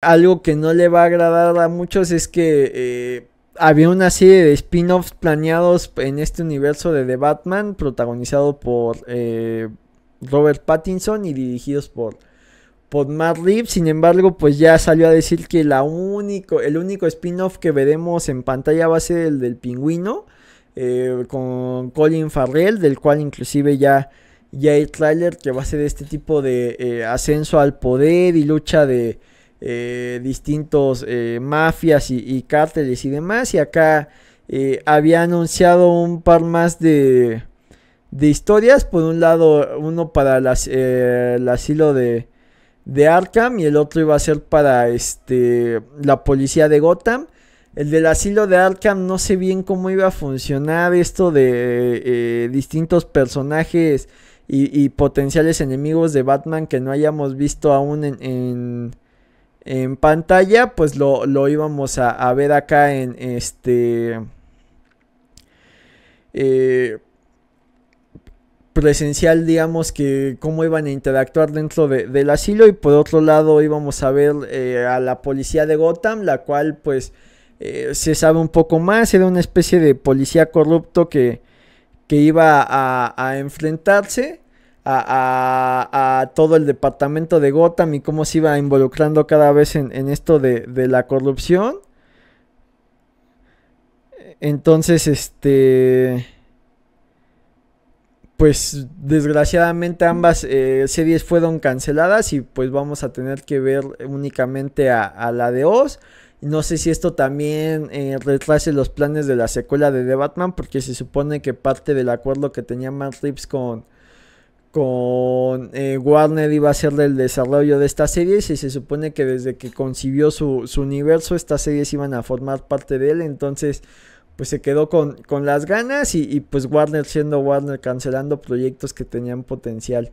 Algo que no le va a agradar a muchos es que eh, había una serie de spin-offs planeados en este universo de The Batman, protagonizado por eh, Robert Pattinson y dirigidos por, por Matt Reeves. Sin embargo, pues ya salió a decir que único, el único spin-off que veremos en pantalla va a ser el del pingüino, eh, con Colin Farrell, del cual inclusive ya, hay trailer que va a ser este tipo de ascenso al poder y lucha de eh, distintos eh, mafias y, cárteles y demás. Y acá eh, había anunciado un par más de, de, historias. Por un lado, uno para las, el asilo de, Arkham y el otro iba a ser para este, la policía de Gotham. El del asilo de Arkham no sé bien cómo iba a funcionar esto de distintos personajes y, potenciales enemigos de Batman que no hayamos visto aún en en pantalla, pues lo, íbamos a, ver acá en este... Eh, presencial, digamos, que cómo iban a interactuar dentro de, del asilo y por otro lado íbamos a ver eh, a la policía de Gotham, la cual pues eh, se sabe un poco más, era una especie de policía corrupto que, iba a, a enfrentarse a, todo el departamento de Gotham y cómo se iba involucrando cada vez en, esto de, la corrupción. Entonces, este... Pues desgraciadamente ambas eh, series fueron canceladas y pues vamos a tener que ver únicamente a, la de Oz. No sé si esto también eh, retrase los planes de la secuela de The Batman porque se supone que parte del acuerdo que tenía Matt Reeves con, con eh, Warner iba a ser el desarrollo de estas series y se supone que desde que concibió su, su, universo estas series iban a formar parte de él, entonces pues se quedó con, con las ganas y, y, pues Warner siendo Warner cancelando proyectos que tenían potencial.